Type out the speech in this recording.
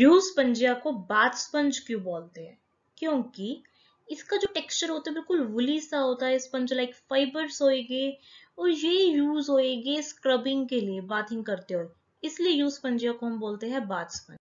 रू स्पंजिया को bath sponge क्यों बोलते हैं क्योंकि इसका जो टेक्सचर होता है बिल्कुल वुली सा होता है स्पंज लाइक फाइबर्स होएगे और ये यूज होएगे स्क्रबिंग के लिए बाथिंग करते हुए इसलिए यूज स्पंजिया को हम बोलते हैं बाथ स्पंज